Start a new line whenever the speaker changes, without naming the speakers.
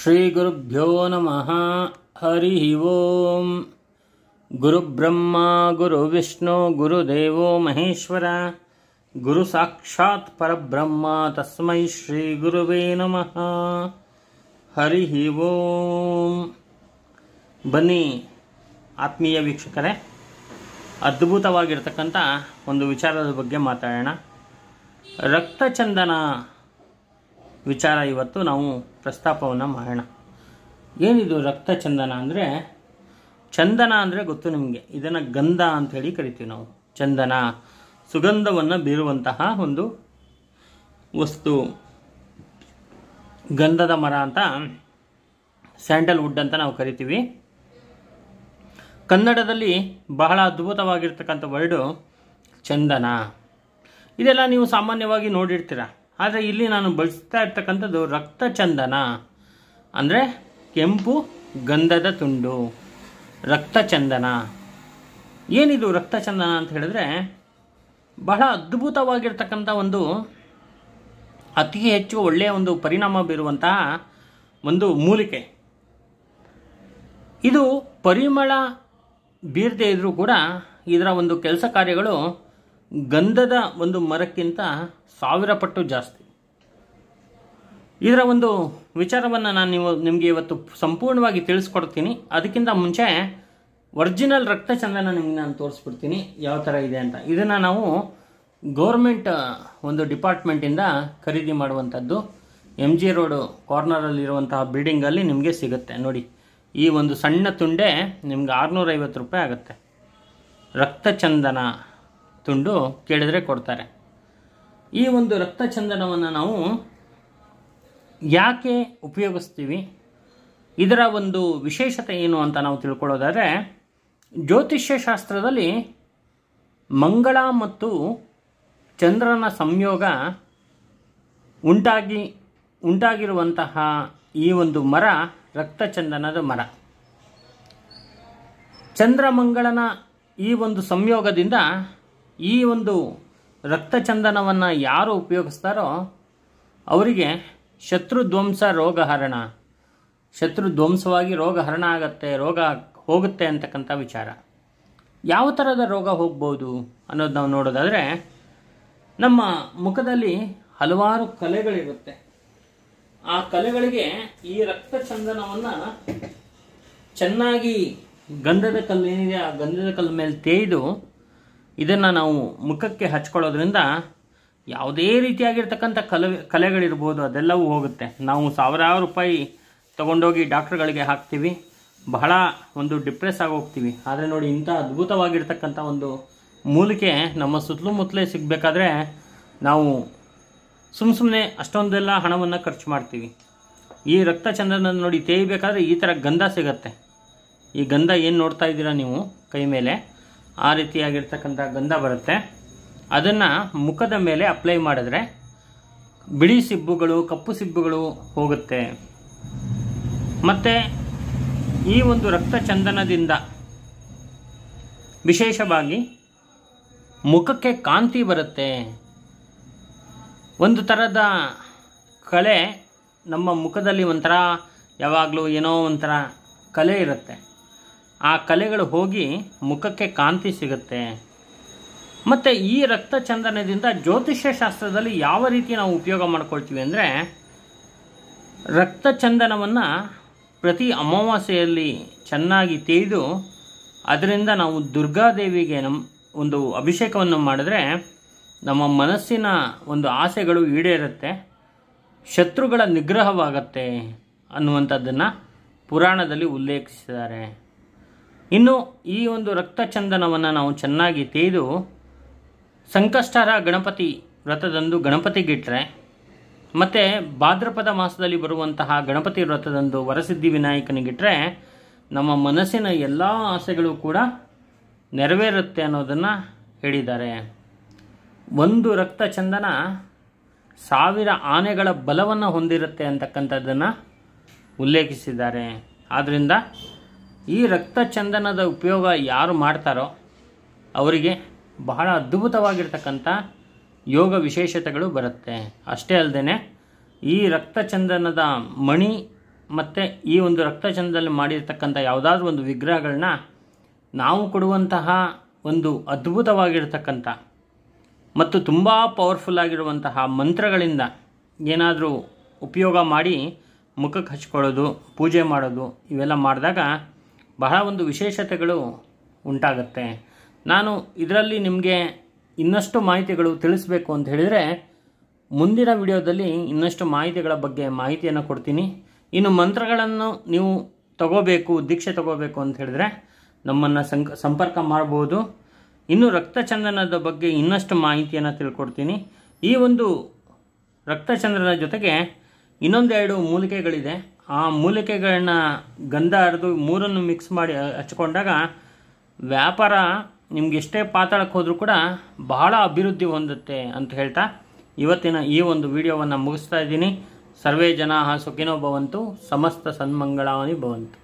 ಶ್ರೀ ಗುರುಭ್ಯೋ ನಮಃ ಹರಿ ಓಂ ಗುರುಬ್ರಹ್ಮ ವಿಷ್ಣು ಗುರುದೇವೋ ಮಹೇಶ್ವರ ಗುರು ಸಾಕ್ಷಾತ್ ಪರಬ್ರಹ್ಮ ತಸ್ಮೈ ಶ್ರೀ ಗುರುವೇ ನಮಃ ಹರಿ ಓಂ ಬನ್ನಿ ಆತ್ಮೀಯ ವೀಕ್ಷಕರೇ ಅದ್ಭುತವಾಗಿರ್ತಕ್ಕಂಥ ಒಂದು ವಿಚಾರದ ಬಗ್ಗೆ ಮಾತಾಡೋಣ ರಕ್ತಚಂದನ ವಿಚಾರ ಇವತ್ತು ನಾವು ಪ್ರಸ್ತಾಪವನ್ನು ಮಾಡೋಣ ಏನಿದು ರಕ್ತ ಚಂದನ ಅಂದರೆ ಚಂದನ ಅಂದರೆ ಗೊತ್ತು ನಿಮಗೆ ಇದನ್ನು ಗಂಧ ಅಂಥೇಳಿ ಕರಿತೀವಿ ನಾವು ಚಂದನ ಸುಗಂಧವನ್ನು ಬೀರುವಂತಹ ಒಂದು ವಸ್ತು ಗಂಧದ ಮರ ಅಂತ ಸ್ಯಾಂಡಲ್ವುಡ್ ಅಂತ ನಾವು ಕರಿತೀವಿ ಕನ್ನಡದಲ್ಲಿ ಬಹಳ ಅದ್ಭುತವಾಗಿರ್ತಕ್ಕಂಥ ವರ್ಡು ಚಂದನ ಇದೆಲ್ಲ ನೀವು ಸಾಮಾನ್ಯವಾಗಿ ನೋಡಿರ್ತೀರಾ ಆದರೆ ಇಲ್ಲಿ ನಾನು ಬಳಸ್ತಾ ಇರ್ತಕ್ಕಂಥದ್ದು ರಕ್ತ ಚಂದನ ಅಂದರೆ ಕೆಂಪು ಗಂಧದ ತುಂಡು ರಕ್ತ ಚಂದನ ಏನಿದು ರಕ್ತ ಚಂದನ ಅಂತ ಹೇಳಿದ್ರೆ ಬಹಳ ಅದ್ಭುತವಾಗಿರ್ತಕ್ಕಂಥ ಒಂದು ಅತಿ ಹೆಚ್ಚು ಒಳ್ಳೆಯ ಒಂದು ಪರಿಣಾಮ ಬೀರುವಂತಹ ಒಂದು ಮೂಲಿಕೆ ಇದು ಪರಿಮಳ ಬೀರದೇ ಇದ್ದರೂ ಕೂಡ ಇದರ ಒಂದು ಕೆಲಸ ಕಾರ್ಯಗಳು ಗಂಧದ ಒಂದು ಮರಕ್ಕಿಂತ ಸಾವಿರ ಪಟ್ಟು ಜಾಸ್ತಿ ಇದರ ಒಂದು ವಿಚಾರವನ್ನು ನಾನು ನೀವು ನಿಮಗೆ ಇವತ್ತು ಸಂಪೂರ್ಣವಾಗಿ ತಿಳಿಸ್ಕೊಡ್ತೀನಿ ಅದಕ್ಕಿಂತ ಮುಂಚೆ ಒರಿಜಿನಲ್ ರಕ್ತ ಚಂದನ ನಿಮಗೆ ನಾನು ತೋರಿಸ್ಬಿಡ್ತೀನಿ ಯಾವ ಥರ ಇದೆ ಅಂತ ಇದನ್ನು ನಾವು ಗೌರ್ಮೆಂಟ್ ಒಂದು ಡಿಪಾರ್ಟ್ಮೆಂಟಿಂದ ಖರೀದಿ ಮಾಡುವಂಥದ್ದು ಎಮ್ ಜಿ ರೋಡು ಕಾರ್ನರಲ್ಲಿರುವಂತಹ ಬಿಲ್ಡಿಂಗಲ್ಲಿ ನಿಮಗೆ ಸಿಗುತ್ತೆ ನೋಡಿ ಈ ಒಂದು ಸಣ್ಣ ತುಂಡೆ ನಿಮ್ಗೆ ಆರುನೂರೈವತ್ತು ರೂಪಾಯಿ ಆಗುತ್ತೆ ರಕ್ತ ಚಂದನ ತುಂಡು ಕೇಳಿದರೆ ಕೊಡ್ತಾರೆ ಈ ಒಂದು ರಕ್ತ ಚಂದನವನ್ನು ನಾವು ಯಾಕೆ ಉಪಯೋಗಿಸ್ತೀವಿ ಇದರ ಒಂದು ವಿಶೇಷತೆ ಏನು ಅಂತ ನಾವು ತಿಳ್ಕೊಳ್ಳೋದಾದರೆ ಜ್ಯೋತಿಷ್ಯ ಶಾಸ್ತ್ರದಲ್ಲಿ ಮಂಗಳ ಮತ್ತು ಚಂದ್ರನ ಸಂಯೋಗ ಉಂಟಾಗಿ ಉಂಟಾಗಿರುವಂತಹ ಈ ಒಂದು ಮರ ರಕ್ತಚಂದನದ ಮರ ಚಂದ್ರಮಂಗಳನ ಈ ಒಂದು ಸಂಯೋಗದಿಂದ ಈ ಒಂದು ರಕ್ತ ಚಂದನವನ್ನು ಯಾರು ಉಪಯೋಗಿಸ್ತಾರೋ ಅವರಿಗೆ ಶತ್ರು ಧ್ವಂಸ ರೋಗ ಹರಣ ಶತ್ರು ಧ್ವಂಸವಾಗಿ ರೋಗ ಹರಣ ಆಗತ್ತೆ ರೋಗ ಹೋಗುತ್ತೆ ಅಂತಕ್ಕಂಥ ವಿಚಾರ ಯಾವ ಥರದ ರೋಗ ಹೋಗ್ಬೋದು ಅನ್ನೋದು ನಾವು ನೋಡೋದಾದರೆ ನಮ್ಮ ಮುಖದಲ್ಲಿ ಹಲವಾರು ಕಲೆಗಳಿರುತ್ತೆ ಆ ಕಲೆಗಳಿಗೆ ಈ ರಕ್ತ ಚಂದನವನ್ನು ಚೆನ್ನಾಗಿ ಗಂಧದ ಕಲ್ಲು ಏನಿದೆ ಆ ಗಂಧದ ಕಲ್ಲು ಮೇಲೆ ತೇಯ್ದು ಇದನ್ನು ನಾವು ಮುಖಕ್ಕೆ ಹಚ್ಕೊಳ್ಳೋದ್ರಿಂದ ಯಾವುದೇ ರೀತಿಯಾಗಿರ್ತಕ್ಕಂಥ ಕಲೆ ಕಲೆಗಳಿರ್ಬೋದು ಅದೆಲ್ಲವೂ ಹೋಗುತ್ತೆ ನಾವು ಸಾವಿರಾರು ರೂಪಾಯಿ ತೊಗೊಂಡೋಗಿ ಡಾಕ್ಟ್ರುಗಳಿಗೆ ಹಾಕ್ತೀವಿ ಬಹಳ ಒಂದು ಡಿಪ್ರೆಸ್ ಆಗಿ ಹೋಗ್ತೀವಿ ಆದರೆ ನೋಡಿ ಇಂಥ ಅದ್ಭುತವಾಗಿರ್ತಕ್ಕಂಥ ಒಂದು ಮೂಲಿಕೆ ನಮ್ಮ ಸುತ್ತಲೂ ಸಿಗಬೇಕಾದ್ರೆ ನಾವು ಸುಮ್ಮ ಸುಮ್ಮನೆ ಅಷ್ಟೊಂದೆಲ್ಲ ಹಣವನ್ನು ಖರ್ಚು ಮಾಡ್ತೀವಿ ಈ ರಕ್ತ ಚಂದ್ರನ ನೋಡಿ ತೇಯಬೇಕಾದ್ರೆ ಈ ಥರ ಗಂಧ ಸಿಗತ್ತೆ ಈ ಗಂಧ ಏನು ನೋಡ್ತಾ ಇದ್ದೀರಾ ನೀವು ಕೈ ಮೇಲೆ ಆ ರೀತಿಯಾಗಿರ್ತಕ್ಕಂಥ ಗಂಧ ಬರುತ್ತೆ ಅದನ್ನು ಮುಖದ ಮೇಲೆ ಅಪ್ಲೈ ಮಾಡಿದ್ರೆ ಬಿಳಿ ಸಿಬ್ಬುಗಳು ಕಪ್ಪು ಸಿಬ್ಬುಗಳು ಹೋಗುತ್ತೆ ಮತ್ತು ಈ ಒಂದು ರಕ್ತ ಚಂದನದಿಂದ ವಿಶೇಷವಾಗಿ ಮುಖಕ್ಕೆ ಕಾಂತಿ ಬರುತ್ತೆ ಒಂದು ಥರದ ಕಲೆ ನಮ್ಮ ಮುಖದಲ್ಲಿ ಒಂಥರ ಯಾವಾಗಲೂ ಏನೋ ಒಂಥರ ಕಲೆ ಇರುತ್ತೆ ಆ ಕಲೆಗಳು ಹೋಗಿ ಮುಖಕ್ಕೆ ಕಾಂತಿ ಸಿಗುತ್ತೆ ಮತ್ತು ಈ ರಕ್ತ ಚಂದನದಿಂದ ಜ್ಯೋತಿಷ್ಯ ಶಾಸ್ತ್ರದಲ್ಲಿ ಯಾವ ರೀತಿ ನಾವು ಉಪಯೋಗ ಮಾಡ್ಕೊಳ್ತೀವಿ ಅಂದರೆ ರಕ್ತ ಚಂದನವನ್ನು ಪ್ರತಿ ಅಮಾವಾಸ್ಯೆಯಲ್ಲಿ ಚೆನ್ನಾಗಿ ತೆಗೆದು ಅದರಿಂದ ನಾವು ದುರ್ಗಾದೇವಿಗೆ ನಮ್ಮ ಒಂದು ಅಭಿಷೇಕವನ್ನು ಮಾಡಿದ್ರೆ ನಮ್ಮ ಮನಸ್ಸಿನ ಒಂದು ಆಸೆಗಳು ಈಡೇರುತ್ತೆ ಶತ್ರುಗಳ ನಿಗ್ರಹವಾಗತ್ತೆ ಅನ್ನುವಂಥದ್ದನ್ನು ಪುರಾಣದಲ್ಲಿ ಉಲ್ಲೇಖಿಸಿದ್ದಾರೆ ಇನ್ನು ಈ ಒಂದು ರಕ್ತ ಚಂದನವನ್ನು ನಾವು ಚೆನ್ನಾಗಿ ತೆಗೆದು ಸಂಕಷ್ಟರ ಗಣಪತಿ ವ್ರತದಂದು ಗಣಪತಿಗಿಟ್ಟರೆ ಮತ್ತು ಭಾದ್ರಪದ ಮಾಸದಲ್ಲಿ ಬರುವಂತಹ ಗಣಪತಿ ವ್ರತದಂದು ವರಸಿದ್ಧಿ ವಿನಾಯಕನಿಗಿಟ್ಟರೆ ನಮ್ಮ ಮನಸ್ಸಿನ ಎಲ್ಲ ಆಸೆಗಳು ಕೂಡ ನೆರವೇರುತ್ತೆ ಅನ್ನೋದನ್ನು ಹೇಳಿದ್ದಾರೆ ಒಂದು ರಕ್ತ ಚಂದನ ಸಾವಿರ ಆನೆಗಳ ಬಲವನ್ನು ಹೊಂದಿರುತ್ತೆ ಅಂತಕ್ಕಂಥದ್ದನ್ನು ಉಲ್ಲೇಖಿಸಿದ್ದಾರೆ ಆದ್ದರಿಂದ ಈ ರಕ್ತ ಚಂದನದ ಉಪಯೋಗ ಯಾರು ಮಾಡ್ತಾರೋ ಅವರಿಗೆ ಬಹಳ ಅದ್ಭುತವಾಗಿರ್ತಕ್ಕಂಥ ಯೋಗ ವಿಶೇಷತೆಗಳು ಬರುತ್ತೆ ಅಷ್ಟೇ ಅಲ್ಲದೆ ಈ ರಕ್ತ ಚಂದನದ ಮಣಿ ಮತ್ತು ಈ ಒಂದು ರಕ್ತ ಚಂದನದಲ್ಲಿ ಮಾಡಿರ್ತಕ್ಕಂಥ ಯಾವುದಾದ್ರೂ ಒಂದು ವಿಗ್ರಹಗಳನ್ನ ನಾವು ಕೊಡುವಂತಹ ಒಂದು ಅದ್ಭುತವಾಗಿರ್ತಕ್ಕಂಥ ಮತ್ತು ತುಂಬ ಪವರ್ಫುಲ್ ಆಗಿರುವಂತಹ ಮಂತ್ರಗಳಿಂದ ಏನಾದರೂ ಉಪಯೋಗ ಮಾಡಿ ಮುಖಕ್ಕೆ ಹಚ್ಕೊಳ್ಳೋದು ಪೂಜೆ ಮಾಡೋದು ಇವೆಲ್ಲ ಮಾಡಿದಾಗ ಬಹಳ ಒಂದು ವಿಶೇಷತೆಗಳು ಉಂಟಾಗುತ್ತೆ ನಾನು ಇದರಲ್ಲಿ ನಿಮಗೆ ಇನ್ನಷ್ಟು ಮಾಹಿತಿಗಳು ತಿಳಿಸಬೇಕು ಅಂತ ಹೇಳಿದರೆ ಮುಂದಿನ ವಿಡಿಯೋದಲ್ಲಿ ಇನ್ನಷ್ಟು ಮಾಹಿತಿಗಳ ಬಗ್ಗೆ ಮಾಹಿತಿಯನ್ನು ಕೊಡ್ತೀನಿ ಇನ್ನು ಮಂತ್ರಗಳನ್ನು ನೀವು ತಗೋಬೇಕು ದೀಕ್ಷೆ ತಗೋಬೇಕು ಅಂತ ಹೇಳಿದರೆ ನಮ್ಮನ್ನು ಸಂಪರ್ಕ ಮಾಡ್ಬೋದು ಇನ್ನು ರಕ್ತಚಂದನದ ಬಗ್ಗೆ ಇನ್ನಷ್ಟು ಮಾಹಿತಿಯನ್ನು ತಿಳ್ಕೊಡ್ತೀನಿ ಈ ಒಂದು ರಕ್ತಚಂದ್ರನ ಜೊತೆಗೆ ಇನ್ನೊಂದೆರಡು ಮೂಲಿಕೆಗಳಿದೆ ಆ ಮೂಲಿಕೆಗಳನ್ನ ಗಂಧ ಹರಿದು ಮೂರನ್ನು ಮಿಕ್ಸ್ ಮಾಡಿ ಹಚ್ಕೊಂಡಾಗ ವ್ಯಾಪಾರ ನಿಮ್ಗೆ ಎಷ್ಟೇ ಪಾತಾಳಕ್ಕೆ ಹೋದರೂ ಕೂಡ ಬಹಳ ಅಭಿವೃದ್ಧಿ ಹೊಂದುತ್ತೆ ಅಂತ ಹೇಳ್ತಾ ಇವತ್ತಿನ ಈ ಒಂದು ವಿಡಿಯೋವನ್ನು ಮುಗಿಸ್ತಾ ಇದ್ದೀನಿ ಸರ್ವೇ ಜನಾ ಸುಖಿನೋ ಭವಂತು ಸಮಸ್ತ ಸನ್ಮಂಗಳಾನಿ ಭವಂತು